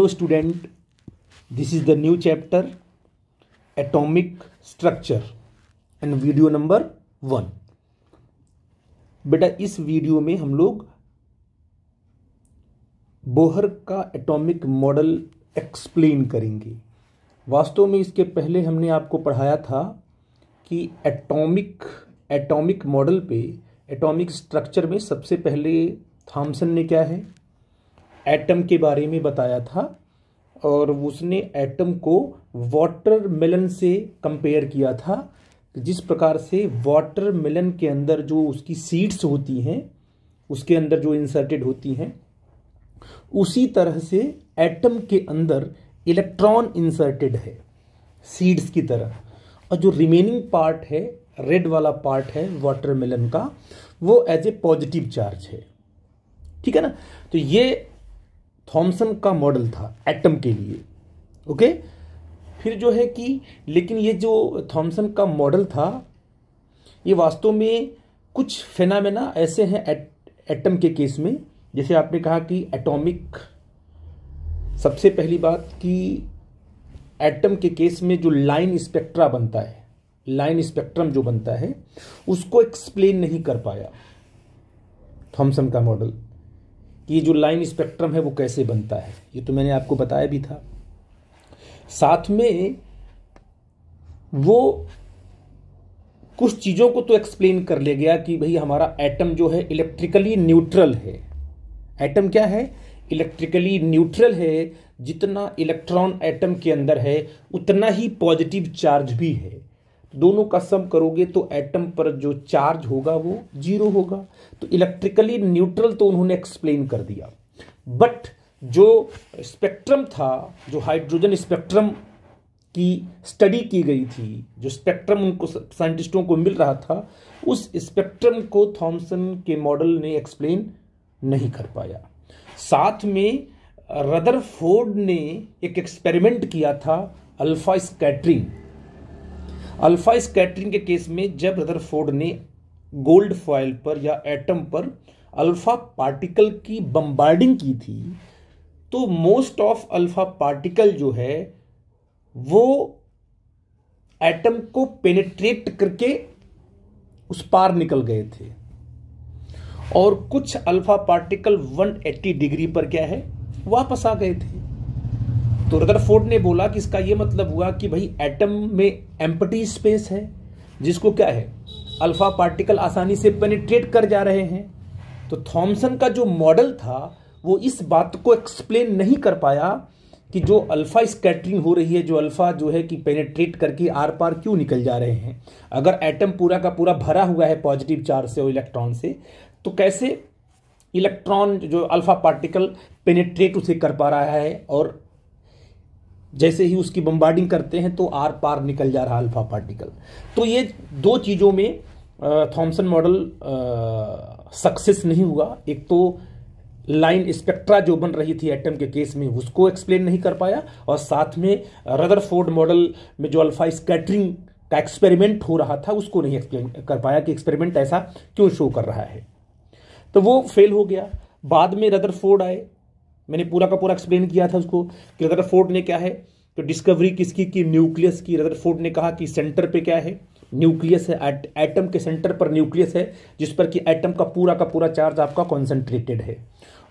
hello student this is the new chapter atomic structure and video number one बेटा इस video में हम लोग बोहर का एटॉमिक मॉडल एक्सप्लेन करेंगे वास्तव में इसके पहले हमने आपको पढ़ाया था कि एटॉमिक एटॉमिक मॉडल पे एटॉमिक स्ट्रक्चर में सबसे पहले थॉमसन ने क्या है एटम के बारे में बताया था और उसने एटम को वाटर मिलन से कंपेयर किया था जिस प्रकार से वाटर मिलन के अंदर जो उसकी सीड्स होती हैं उसके अंदर जो इंसर्टेड होती हैं उसी तरह से एटम के अंदर इलेक्ट्रॉन इंसर्टेड है सीड्स की तरह और जो रिमेनिंग पार्ट है रेड वाला पार्ट है वाटर मिलन का वो एज ए पॉजिटिव चार्ज है ठीक है ना तो ये थॉमसन का मॉडल था एटम के लिए ओके फिर जो है कि लेकिन ये जो थॉमसन का मॉडल था ये वास्तव में कुछ फेनामेना ऐसे हैं एटम के केस में जैसे आपने कहा कि एटॉमिक सबसे पहली बात कि एटम के केस में जो लाइन स्पेक्ट्रा बनता है लाइन स्पेक्ट्रम जो बनता है उसको एक्सप्लेन नहीं कर पाया थॉमसन का मॉडल कि जो लाइन स्पेक्ट्रम है वो कैसे बनता है ये तो मैंने आपको बताया भी था साथ में वो कुछ चीज़ों को तो एक्सप्लेन कर ले गया कि भाई हमारा एटम जो है इलेक्ट्रिकली न्यूट्रल है एटम क्या है इलेक्ट्रिकली न्यूट्रल है जितना इलेक्ट्रॉन एटम के अंदर है उतना ही पॉजिटिव चार्ज भी है दोनों का सम करोगे तो एटम पर जो चार्ज होगा वो जीरो होगा तो इलेक्ट्रिकली न्यूट्रल तो उन्होंने एक्सप्लेन कर दिया बट जो स्पेक्ट्रम था जो हाइड्रोजन स्पेक्ट्रम की स्टडी की गई थी जो स्पेक्ट्रम उनको साइंटिस्टों को मिल रहा था उस स्पेक्ट्रम को थॉमसन के मॉडल ने एक्सप्लेन नहीं कर पाया साथ में रदरफोर्ड ने एक एक्सपेरिमेंट किया था अल्फा स्कैटरिंग अल्फा स्कैटरिंग के केस में जब फोर्ड ने गोल्ड फॉयल पर या एटम पर अल्फा पार्टिकल की बम्बार्डिंग की थी तो मोस्ट ऑफ अल्फा पार्टिकल जो है वो एटम को पेनेट्रेट करके उस पार निकल गए थे और कुछ अल्फा पार्टिकल 180 डिग्री पर क्या है वापस आ गए थे तो रदरफोर्ड ने बोला कि इसका ये मतलब हुआ कि भाई एटम में एम्पटी स्पेस है जिसको क्या है अल्फा पार्टिकल आसानी से पेनिट्रेट कर जा रहे हैं तो थॉमसन का जो मॉडल था वो इस बात को एक्सप्लेन नहीं कर पाया कि जो अल्फ़ा स्कैटरिंग हो रही है जो अल्फ़ा जो है कि पेनेट्रेट करके आर पार क्यों निकल जा रहे हैं अगर एटम पूरा का पूरा भरा हुआ है पॉजिटिव चार्ज से और इलेक्ट्रॉन से तो कैसे इलेक्ट्रॉन जो अल्फ़ा पार्टिकल पेनेट्रेट उसे कर पा रहा है और जैसे ही उसकी बम्बार्डिंग करते हैं तो आर पार निकल जा रहा अल्फा पार्टिकल तो ये दो चीज़ों में थॉमसन मॉडल सक्सेस नहीं हुआ एक तो लाइन स्पेक्ट्रा जो बन रही थी एटम के केस में उसको एक्सप्लेन नहीं कर पाया और साथ में रदरफोर्ड मॉडल में जो अल्फा स्कैटरिंग का एक्सपेरिमेंट हो रहा था उसको नहीं एक्सप्लेन कर पाया कि एक्सपेरिमेंट ऐसा क्यों शो कर रहा है तो वो फेल हो गया बाद में रदरफोर्ड आए मैंने पूरा का पूरा एक्सप्लेन किया था उसको कि रदरफोर्ड ने क्या है तो डिस्कवरी किसकी की न्यूक्लियस की रदरफोर्ड ने कहा कि सेंटर पे क्या है न्यूक्लियस है एटम के सेंटर पर न्यूक्लियस है जिस पर कि एटम का पूरा का पूरा चार्ज आपका कॉन्सेंट्रेटेड है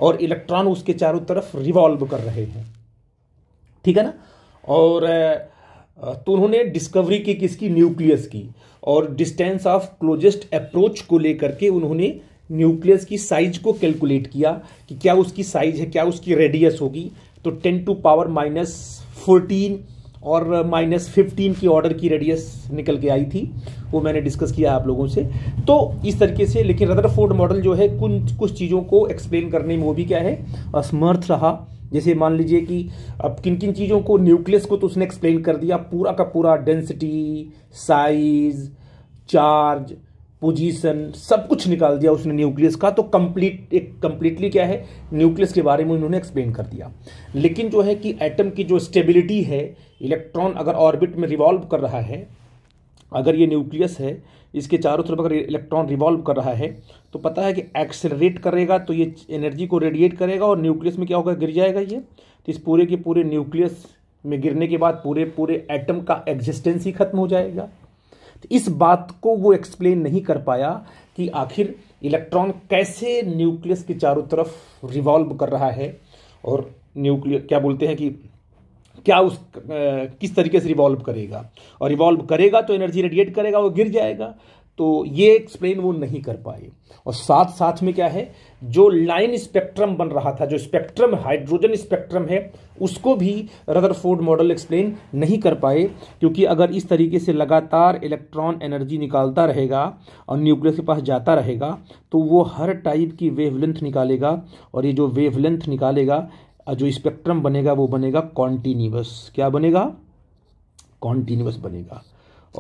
और इलेक्ट्रॉन उसके चारों तरफ रिवॉल्व कर रहे हैं ठीक है ना और तो उन्होंने डिस्कवरी की किसकी न्यूक्लियस की और डिस्टेंस ऑफ क्लोजेस्ट अप्रोच को लेकर के उन्होंने न्यूक्लियस की साइज को कैलकुलेट किया कि क्या उसकी साइज है क्या उसकी रेडियस होगी तो ten to power minus fourteen और माइनस फिफ्टीन की ऑर्डर की रेडियस निकल के आई थी वो मैंने डिस्कस किया आप लोगों से तो इस तरीके से लेकिन रदरफोर्ड मॉडल जो है कुछ कुछ चीज़ों को एक्सप्लेन करने में वो भी क्या है असमर्थ रहा जैसे मान लीजिए कि अब किन किन चीज़ों को न्यूक्लियस को तो उसने एक्सप्लेन कर दिया पूरा का पूरा डेंसिटी साइज चार्ज पोजीशन सब कुछ निकाल दिया उसने न्यूक्लियस का तो कंप्लीट एक कंप्लीटली क्या है न्यूक्लियस के बारे में उन्होंने एक्सप्लेन कर दिया लेकिन जो है कि एटम की जो स्टेबिलिटी है इलेक्ट्रॉन अगर ऑर्बिट में रिवॉल्व कर रहा है अगर ये न्यूक्लियस है इसके चारों तरफ अगर इलेक्ट्रॉन रिवॉल्व कर रहा है तो पता है कि एक्सेलरेट करेगा तो ये एनर्जी को रेडिएट करेगा और न्यूक्लियस में क्या होगा गिर जाएगा ये तो इस पूरे के पूरे न्यूक्लियस में गिरने के बाद पूरे पूरे एटम का एग्जिस्टेंस ही खत्म हो जाएगा इस बात को वो एक्सप्लेन नहीं कर पाया कि आखिर इलेक्ट्रॉन कैसे न्यूक्लियस के चारों तरफ रिवॉल्व कर रहा है और न्यूक्लियर क्या बोलते हैं कि क्या उस किस तरीके से रिवॉल्व करेगा और रिवॉल्व करेगा तो एनर्जी रेडिएट करेगा वो गिर जाएगा तो ये एक्सप्लेन वो नहीं कर पाए और साथ साथ में क्या है जो लाइन स्पेक्ट्रम बन रहा था जो स्पेक्ट्रम हाइड्रोजन स्पेक्ट्रम है उसको भी रदरफोर्ड मॉडल एक्सप्लेन नहीं कर पाए क्योंकि अगर इस तरीके से लगातार इलेक्ट्रॉन एनर्जी निकालता रहेगा और न्यूक्लियस के पास जाता रहेगा तो वो हर टाइप की वेवलेंथ निकालेगा और ये जो वेवलेंथ निकालेगा जो स्पेक्ट्रम बनेगा वो बनेगा कॉन्टीन्यूस क्या बनेगा कॉन्टीन्यूस बनेगा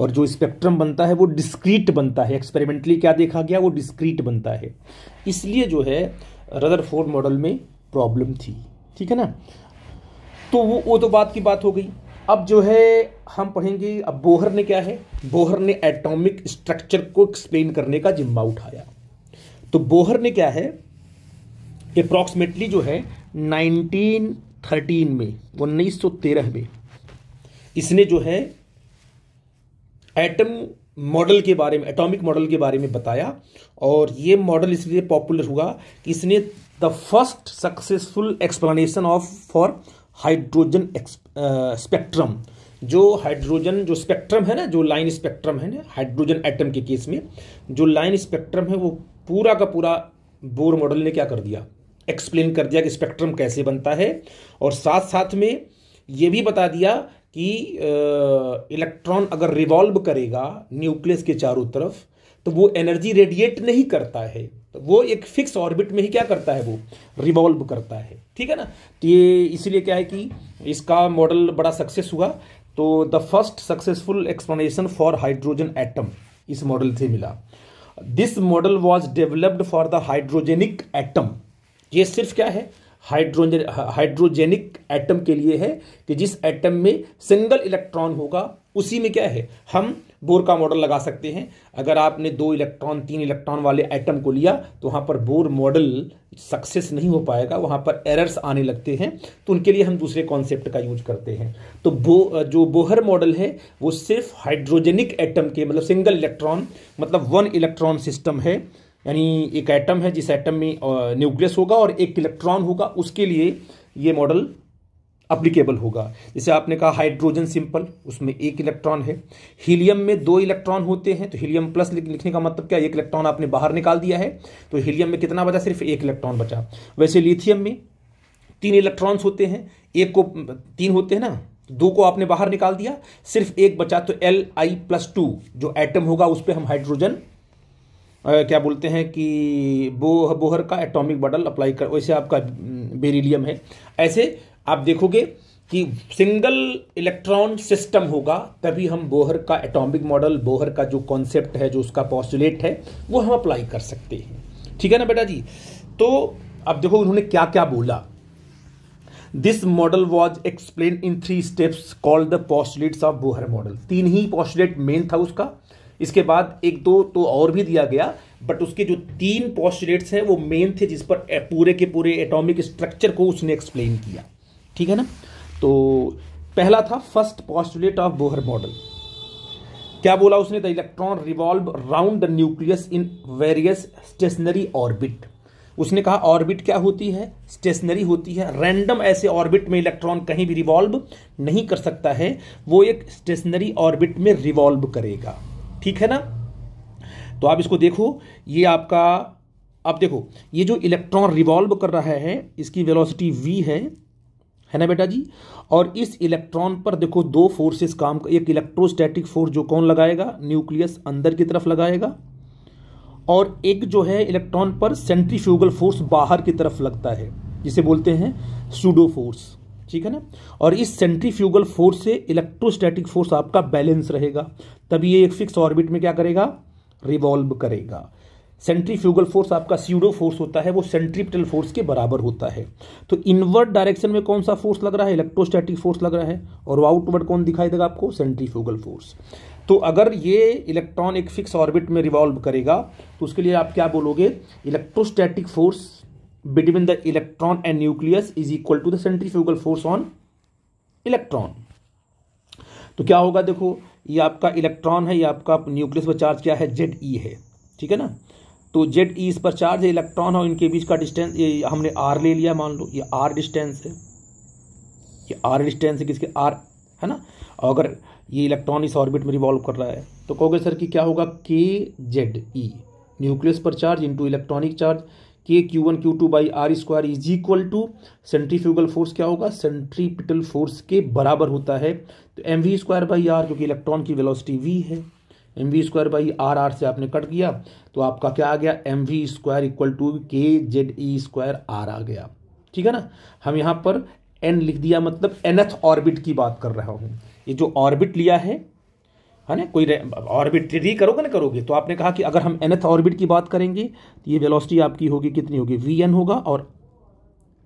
और जो स्पेक्ट्रम बनता है वो डिस्क्रीट बनता है एक्सपेरिमेंटली क्या देखा गया वो डिस्क्रीट बनता है इसलिए जो है रदर फोर मॉडल में प्रॉब्लम थी ठीक है ना तो वो वो तो बात की बात हो गई अब जो है हम पढ़ेंगे अब बोहर ने क्या है बोहर ने एटॉमिक स्ट्रक्चर को एक्सप्लेन करने का जिम्मा उठाया तो बोहर ने क्या है अप्रॉक्सीमेटली जो है 1913 में 1913 में इसने जो है एटम मॉडल के बारे में एटॉमिक मॉडल के बारे में बताया और ये मॉडल इसलिए पॉपुलर हुआ कि इसने the first successful explanation of for hydrogen spectrum जो हाइड्रोजन जो स्पेक्ट्रम है ना जो लाइन स्पेक्ट्रम है ना हाइड्रोजन एटम के केस में जो लाइन स्पेक्ट्रम है वो पूरा का पूरा बोर मॉडल ने क्या कर दिया एक्सप्लेन कर दिया कि स्पेक्ट्रम कैसे बनता है और साथ साथ में ये भी बता दिया कि इलेक्ट्रॉन अगर रिवॉल्व करेगा न्यूक्लियस के चारों तरफ तो वो एनर्जी रेडिएट नहीं करता है तो वो एक फिक्स ऑर्बिट में ही क्या करता है वो रिवॉल्व करता है ठीक है ना तो ये इसीलिए क्या है कि इसका मॉडल बड़ा सक्सेस हुआ तो the first successful explanation for hydrogen atom इस मॉडल से मिला this model was developed for the hydrogenic atom ये सिर्फ क्या है हाइड्रोजन हाइड्रोजेनिक एटम के लिए है कि जिस एटम में सिंगल इलेक्ट्रॉन होगा उसी में क्या है हम बोर का मॉडल लगा सकते हैं अगर आपने दो इलेक्ट्रॉन तीन इलेक्ट्रॉन वाले एटम को लिया तो वहां पर बोर मॉडल सक्सेस नहीं हो पाएगा वहाँ पर एरर्स आने लगते हैं तो उनके लिए हम दूसरे कॉन्सेप्ट का यूज करते हैं तो बो जो बोहर मॉडल है वो सिर्फ हाइड्रोजेनिक एटम के मतलब सिंगल इलेक्ट्रॉन मतलब वन इलेक्ट्रॉन सिस्टम है यानी एक एटम है जिस एटम में न्यूक्लियस होगा और एक इलेक्ट्रॉन होगा उसके लिए ये मॉडल अप्लीकेबल होगा जैसे आपने कहा हाइड्रोजन सिंपल उसमें एक इलेक्ट्रॉन है हीलियम में दो इलेक्ट्रॉन होते हैं तो हीलियम प्लस लिखने का मतलब क्या एक इलेक्ट्रॉन आपने बाहर निकाल दिया है तो हीलियम में कितना बचा सिर्फ एक इलेक्ट्रॉन बचा वैसे लिथियम में तीन इलेक्ट्रॉन्स होते हैं एक को तीन होते हैं ना दो को आपने बाहर निकाल दिया सिर्फ एक बचा तो एल आई प्लस टू जो एटम होगा उस पर हम हाइड्रोजन क्या बोलते हैं कि बो बोहर का एटॉमिक मॉडल अप्लाई कर वैसे आपका बेरिलियम है ऐसे आप देखोगे कि सिंगल इलेक्ट्रॉन सिस्टम होगा तभी हम बोहर का एटॉमिक मॉडल बोहर का जो कॉन्सेप्ट है जो उसका पॉस्टुलेट है वो हम अप्लाई कर सकते हैं ठीक है ना बेटा जी तो अब देखो उन्होंने क्या क्या बोला this model was explain in three steps called the postulates of Bohr model तीन ही पॉस्टुलेट मेन था उसका इसके बाद एक दो तो और भी दिया गया बट उसके जो तीन पॉस्टुलेट्स हैं वो मेन थे जिस पर पूरे के पूरे एटॉमिक स्ट्रक्चर को उसने एक्सप्लेन किया ठीक है ना तो पहला था first postulate of Bohr model क्या बोला उसने the electron revolve round the nucleus in various stationary orbit उसने कहा ऑर्बिट क्या होती है स्टेशनरी होती है रैंडम ऐसे ऑर्बिट में इलेक्ट्रॉन कहीं भी रिवॉल्व नहीं कर सकता है वो एक स्टेशनरी ऑर्बिट में रिवॉल्व करेगा ठीक है ना तो आप इसको देखो ये आपका अब देखो ये जो इलेक्ट्रॉन रिवॉल्व कर रहा है इसकी वेलोसिटी v है है ना बेटा जी और इस इलेक्ट्रॉन पर देखो दो फोर्सेस काम एक इलेक्ट्रोस्टैटिक फोर्स जो कौन लगाएगा न्यूक्लियस अंदर की तरफ लगाएगा और एक जो है इलेक्ट्रॉन पर सेंट्रीफ्यूगल फोर्स बाहर की तरफ लगता है जिसे बोलते हैं सूडो फोर्स ठीक है ना और इस सेंट्रीफ्यूगल फोर्स से इलेक्ट्रोस्टैटिक फोर्स आपका बैलेंस रहेगा तभी ये एक फिक्स ऑर्बिट में क्या करेगा रिवॉल्व करेगा सेंट्रीफ्यूगल फोर्स आपका सीडो फोर्स होता है वो सेंट्रीपिटल फोर्स के बराबर होता है तो इनवर्ड डायरेक्शन में कौन सा फोर्स लग रहा है इलेक्ट्रोस्टैटिक फोर्स लग रहा है और आउटवर्ड कौन दिखाई देगा आपको सेंट्रीफ्यूगल फोर्स तो अगर ये इलेक्ट्रॉन एक फिक्स ऑर्बिट में रिवॉल्व करेगा तो उसके लिए आप क्या बोलोगे electrostatic force between the electron and nucleus is equal to the centrifugal force on electron तो क्या होगा देखो ये आपका इलेक्ट्रॉन है ये आपका न्यूक्लियस पर चार्ज क्या है जेड ई है ठीक है ना तो जेड ई इस पर चार्ज है इलेक्ट्रॉन और इनके बीच का डिस्टेंस ये हमने आर ले लिया मान लो ये आर डिस्टेंस है ये आर डिस्टेंस है किसके आर है ना और अगर ये इलेक्ट्रॉन इस ऑर्बिट में रिवॉल्व कर रहा है तो कहोगे सर कि क्या होगा के जेड ई न्यूक्लियस पर charge into electronic charge k q one q two by r square is equal to centrifugal force क्या होगा सेंट्रीपिटल फोर्स के बराबर होता है तो m v square by r क्योंकि इलेक्ट्रॉन की वेलोसिटी वी है m v square by r r से आपने कट किया तो आपका क्या आ गया m v square equal to k Z e square are आ गया ठीक है ना हम यहाँ पर एन लिख दिया मतलब एनथ ऑर्बिट की बात कर रहा हूँ ये जो ऑर्बिट लिया है है हाँ ना कोई ऑर्बिट थ्री करोगे ना करोगे तो आपने कहा कि अगर हम एनथ ऑर्बिट की बात करेंगे तो ये वेलोसिटी आपकी होगी कितनी होगी वी एन होगा और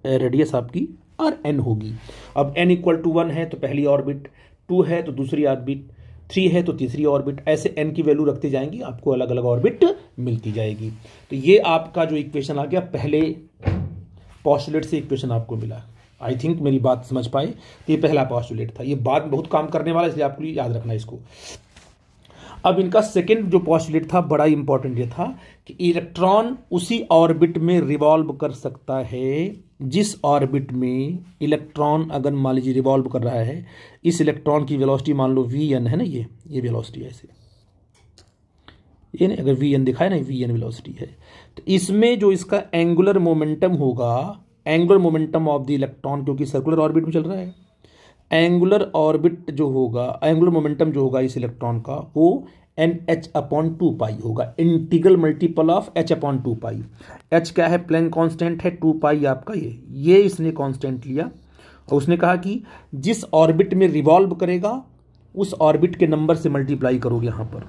रेडियस आपकी आर एन होगी अब एन इक्वल टू वन है तो पहली ऑर्बिट टू है तो दूसरी ऑर्बिट थ्री है तो तीसरी ऑर्बिट ऐसे एन की वैल्यू रखती जाएंगी आपको अलग अलग ऑर्बिट मिलती जाएगी तो ये आपका जो इक्वेशन आ गया पहले पॉस्टुलेट से इक्वेशन आपको मिला आई थिंक मेरी बात समझ पाए तो ये पहला पॉस्टुलेट था ये बाद में बहुत काम करने वाला इसलिए आपको याद रखना इसको अब इनका सेकेंड जो पॉस्टुलेट था बड़ा इंपॉर्टेंट ये था कि इलेक्ट्रॉन उसी ऑर्बिट में रिवॉल्व कर सकता है जिस ऑर्बिट में इलेक्ट्रॉन अगर मान लीजिए रिवॉल्व कर रहा है इस इलेक्ट्रॉन की वेलोसिटी मान लो वी एन है ना ये ये वेलोसिटी ऐसे ये नहीं अगर वी एन दिखाए ना वी एन वेलोसिटी है तो इसमें जो इसका एंगुलर मोमेंटम होगा angular momentum of the electron क्योंकि सर्कुलर ऑर्बिट में चल रहा है एंगुलर ऑर्बिट जो होगा एंगुलर मोमेंटम जो होगा इस इलेक्ट्रॉन का वो n h upon two pi होगा integral multiple of h upon two pi h क्या है प्लैंग कांस्टेंट है टू पाई आपका ये ये इसने कांस्टेंट लिया और उसने कहा कि जिस ऑर्बिट में रिवॉल्व करेगा उस ऑर्बिट के नंबर से मल्टीप्लाई करोगे यहाँ पर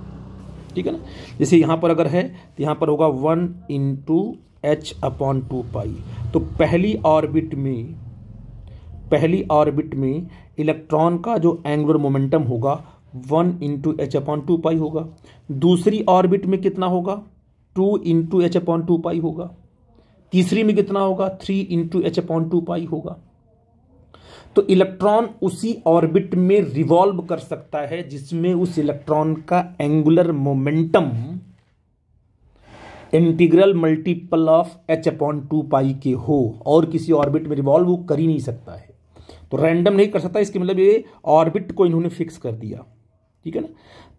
ठीक है ना जैसे यहाँ पर अगर है तो यहाँ पर होगा one into h upon two pi तो पहली ऑर्बिट में पहली ऑर्बिट में इलेक्ट्रॉन का जो एंगुलर मोमेंटम होगा one into h upon two pi होगा दूसरी ऑर्बिट में कितना होगा two into h upon two pi होगा तीसरी में कितना होगा three into h upon two pi होगा तो इलेक्ट्रॉन उसी ऑर्बिट में रिवॉल्व कर सकता है जिसमें उस इलेक्ट्रॉन का angular momentum integral multiple of h upon two pi के हो और किसी ऑर्बिट में रिवॉल्व कर ही नहीं सकता है तो रैंडम नहीं कर सकता इसके मतलब ये ऑर्बिट को इन्होंने फिक्स कर दिया ठीक है ना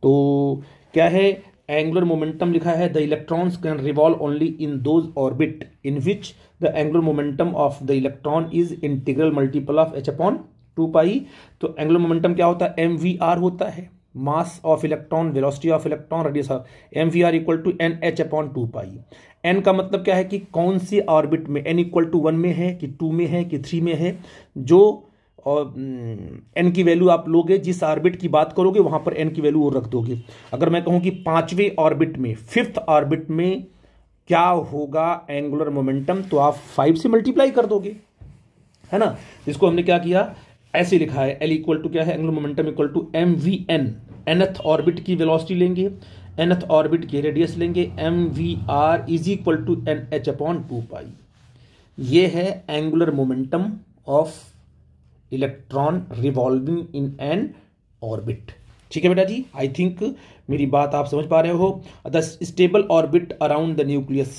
तो क्या है एंगुलर मोमेंटम लिखा है the electrons can revolve only in those orbit in which the angular momentum of the electron is integral multiple of h upon two pi तो एंगुलर मोमेंटम क्या होता है एम वी आर होता है mass of electron velocity of electron radius m v r equal to n h upon two pi n का मतलब क्या है कि कौन सी ऑर्बिट में एन इक्वल टू वन में है कि टू में है कि थ्री में है जो और एन हम्म, की वैल्यू आप लोगे जिस ऑर्बिट की बात करोगे वहां पर एन की वैल्यू और रख दोगे अगर मैं कहूं कि पांचवें ऑर्बिट में फिफ्थ ऑर्बिट में क्या होगा एंगुलर मोमेंटम तो आप फाइव से मल्टीप्लाई कर दोगे है ना इसको हमने क्या किया ऐसे लिखा है एल इक्वल टू क्या है angular momentum equal to m v n nth orbit की वेलोसिटी लेंगे एनथ ऑर्बिट की रेडियस लेंगे m v r is equal to n h upon two pi ये है angular momentum of electron revolving in n orbit ठीक है बेटा जी I think मेरी बात आप समझ पा रहे हो the stable orbit around the nucleus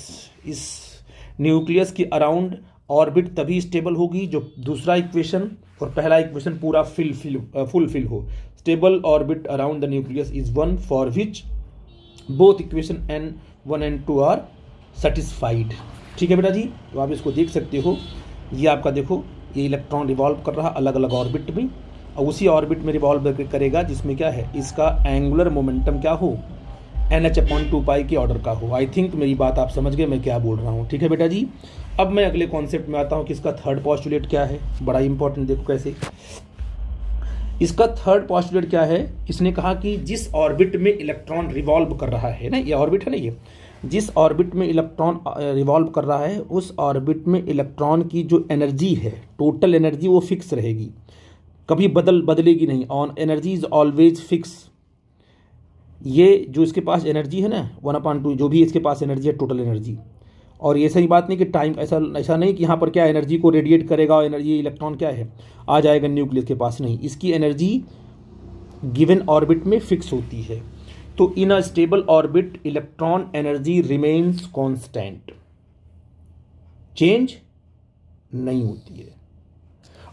इस न्यूक्लियस के अराउंड ऑर्बिट तभी स्टेबल होगी जो दूसरा इक्वेशन और पहला इक्वेशन पूरा फिल फिल फुलफिल हो stable orbit around the nucleus is one for which both equation n one and two are satisfied ठीक है बेटा जी तो आप इसको देख सकते हो ये आपका देखो ये इलेक्ट्रॉन रिवॉल्व कर रहा अलग अलग ऑर्बिट में और उसी ऑर्बिट में रिवॉल्व करेगा जिसमें क्या है इसका एंगुलर मोमेंटम क्या हो n h upon two pi के ऑर्डर का हो आई थिंक मेरी बात आप समझ गए मैं क्या बोल रहा हूँ ठीक है बेटा जी अब मैं अगले कॉन्सेप्ट में आता हूँ कि इसका थर्ड पॉस्टुलेट क्या है बड़ा इंपॉर्टेंट देखो कैसे इसका थर्ड पॉस्टुलेट क्या है इसने कहा कि जिस ऑर्बिट में इलेक्ट्रॉन रिवॉल्व कर रहा है ना ये ऑर्बिट है ना ये जिस ऑर्बिट में इलेक्ट्रॉन रिवॉल्व कर रहा है उस ऑर्बिट में इलेक्ट्रॉन की जो एनर्जी है टोटल एनर्जी वो फिक्स रहेगी कभी बदल बदलेगी नहीं on energy is always fix ये जो इसके पास एनर्जी है ना वन अपॉइंट टू जो भी इसके पास एनर्जी है टोटल एनर्जी और ये सही बात नहीं कि टाइम ऐसा ऐसा नहीं कि यहाँ पर क्या एनर्जी को रेडिएट करेगा और एनर्जी इलेक्ट्रॉन क्या है आ जाएगा न्यूक्लियस के पास नहीं इसकी एनर्जी गिवन ऑर्बिट में फिक्स होती है तो in a stable orbit electron energy remains constant change नहीं होती है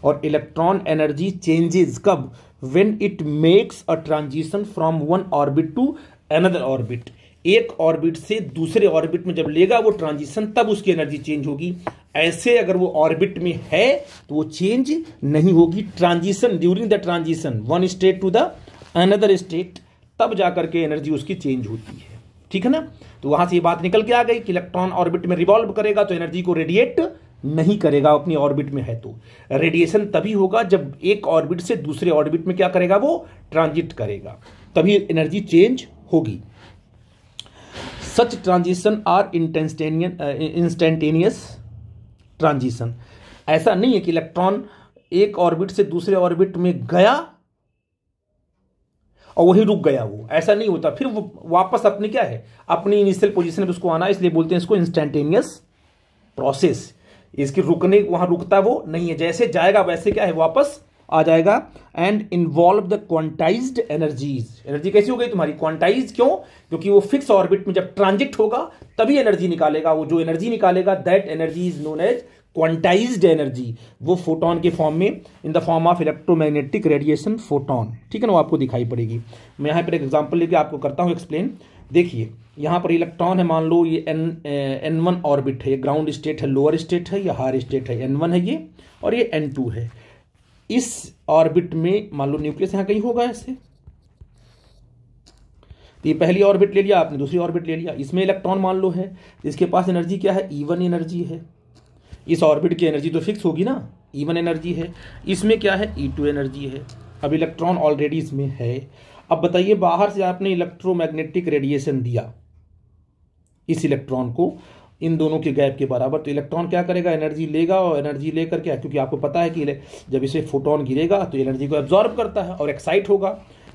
और इलेक्ट्रॉन एनर्जी चेंजेस कब when it makes a transition from one orbit to another orbit एक ऑर्बिट से दूसरे ऑर्बिट में जब लेगा वो ट्रांजिशन तब उसकी एनर्जी चेंज होगी ऐसे अगर वो ऑर्बिट में है तो वो चेंज नहीं होगी transition during the transition one state to the another state तब जा करके एनर्जी उसकी चेंज होती है ठीक है ना तो वहां से ये बात निकल के आ गई कि इलेक्ट्रॉन ऑर्बिट में रिवॉल्व करेगा तो एनर्जी को रेडिएट नहीं करेगा अपनी ऑर्बिट में है तो रेडिएशन तभी होगा जब एक ऑर्बिट से दूसरे ऑर्बिट में क्या करेगा वो ट्रांजिट करेगा तभी एनर्जी चेंज होगी such transition are instantaneous instantaneous transition ऐसा नहीं है कि इलेक्ट्रॉन एक ऑर्बिट से दूसरे ऑर्बिट में गया और वही रुक गया वो ऐसा नहीं होता फिर वो वापस अपने क्या है अपनी इनिशियल पोजिशन पर उसको आना इसलिए बोलते हैं इसको इंस्टेंटेनियस प्रोसेस इसके रुकने वहां रुकता वो नहीं है जैसे जाएगा वैसे क्या है वापस आ जाएगा and involve the quantize energies energy कैसी हो गई तुम्हारी क्वांटाइज क्यों क्योंकि वो फिक्स ऑर्बिट में जब ट्रांजिट होगा तभी एनर्जी निकालेगा वो जो एनर्जी निकालेगा that energy is known as quantized energy वो फोटोन के फॉर्म में in the form of electromagnetic radiation photon ठीक है ना वो आपको दिखाई पड़ेगी मैं यहाँ पर एक एग्जाम्पल लेके आपको करता हूँ एक्सप्लेन देखिए यहाँ पर इलेक्ट्रॉन है मान लो ये एन एन वन ऑर्बिट है ये ग्राउंड स्टेट है लोअर स्टेट है या हायर स्टेट है एन वन है ये और ये एन टू है इस ऑर्बिट में मान लो न्यूक्लियस यहाँ कहीं होगा ऐसे तो ये पहली ऑर्बिट ले लिया आपने दूसरी ऑर्बिट ले लिया इसमें इलेक्ट्रॉन मान लो है इसके पास एनर्जी क्या है ई वन एनर्जी है इस ऑर्बिट की एनर्जी तो फिक्स होगी ना ई एनर्जी है इसमें क्या है ई टू एनर्जी है अब इलेक्ट्रॉन ऑलरेडी इसमें है अब बताइए बाहर से आपने इलेक्ट्रोमैग्नेटिक रेडिएशन दिया इस इलेक्ट्रॉन को इन दोनों के गैप के बराबर तो इलेक्ट्रॉन क्या करेगा एनर्जी लेगा और एनर्जी लेकर क्या क्योंकि आपको पता है कि जब इसे फोटोन गिरेगा तो एनर्जी को एब्जॉर्ब करता है और एक्साइट होगा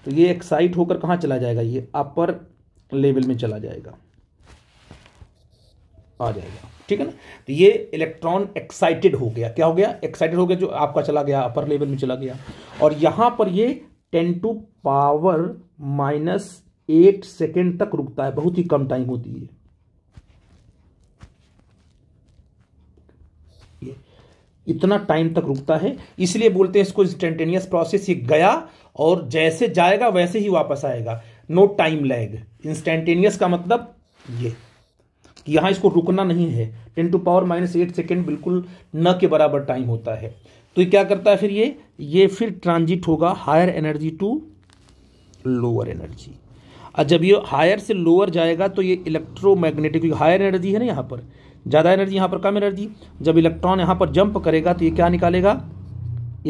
तो ये एक्साइट होकर कहाँ चला जाएगा ये अपर लेवल में चला जाएगा आ जाएगा ठीक है ना तो ये इलेक्ट्रॉन एक्साइटेड हो गया क्या हो गया एक्साइटेड हो गया जो आपका चला गया अपर लेवल में चला गया और यहां पर ये ten to power minus eight second तक रुकता है बहुत ही कम टाइम होती है इतना टाइम तक रुकता है इसलिए बोलते हैं इसको इंस्टेंटेनियस प्रोसेस ये गया और जैसे जाएगा वैसे ही वापस आएगा नो टाइम लैग इंस्टेंटेनियस का मतलब ये कि यहाँ इसको रुकना नहीं है ten to power minus eight second बिल्कुल न के बराबर टाइम होता है तो क्या करता है फिर ये ये फिर ट्रांजिट होगा higher energy to lower energy और जब ये हायर से लोअर जाएगा तो ये इलेक्ट्रोमैग्नेटिक हायर एनर्जी है ना यहाँ पर ज़्यादा एनर्जी यहाँ पर कम एनर्जी जब इलेक्ट्रॉन यहाँ पर जंप करेगा तो ये क्या निकालेगा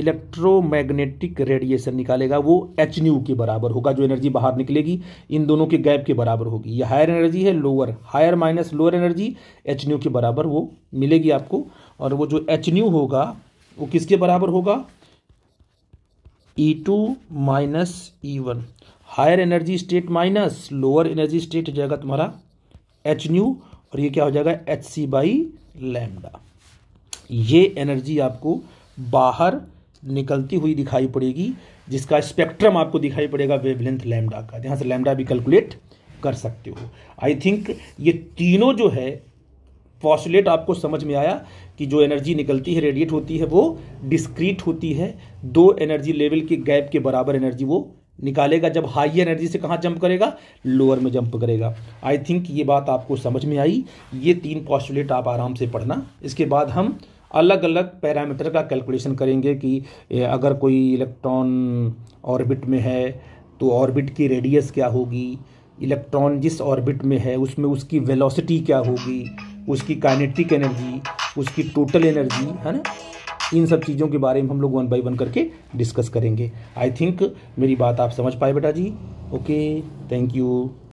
इलेक्ट्रोमैग्नेटिक रेडिएशन निकालेगा वो एच न्यू के बराबर होगा जो एनर्जी बाहर निकलेगी इन दोनों के गैप के बराबर होगी ये हायर एनर्जी है lower higher minus lower energy h nu के बराबर वो मिलेगी आपको और वो जो एच न्यू होगा वो किसके बराबर होगा e two minus e one higher energy state minus lower energy state हो जाएगा तुम्हारा एच न्यू और ये क्या हो जाएगा एच सी बाई लैमडा ये एनर्जी आपको बाहर निकलती हुई दिखाई पड़ेगी जिसका स्पेक्ट्रम आपको दिखाई पड़ेगा वेवलेंथ लैमडा का यहाँ से लैमडा भी कैलकुलेट कर सकते हो आई थिंक ये तीनों जो है पॉसुलेट आपको समझ में आया कि जो एनर्जी निकलती है रेडिएट होती है वो डिस्क्रीट होती है दो एनर्जी लेवल के गैप के बराबर एनर्जी वो निकालेगा जब हाई एनर्जी से कहाँ जंप करेगा लोअर में जंप करेगा आई थिंक ये बात आपको समझ में आई ये तीन पॉस्टुलेट आप आराम से पढ़ना इसके बाद हम अलग अलग पैरामीटर का कैलकुलेशन करेंगे कि अगर कोई इलेक्ट्रॉन ऑर्बिट में है तो ऑर्बिट की रेडियस क्या होगी इलेक्ट्रॉन जिस ऑर्बिट में है उसमें उसकी वेलोसिटी क्या होगी उसकी काइनेटिक एनर्जी उसकी टोटल एनर्जी है ना इन सब चीज़ों के बारे में हम लोग वन बाई वन करके डिस्कस करेंगे आई थिंक मेरी बात आप समझ पाए बेटा जी ओके थैंक यू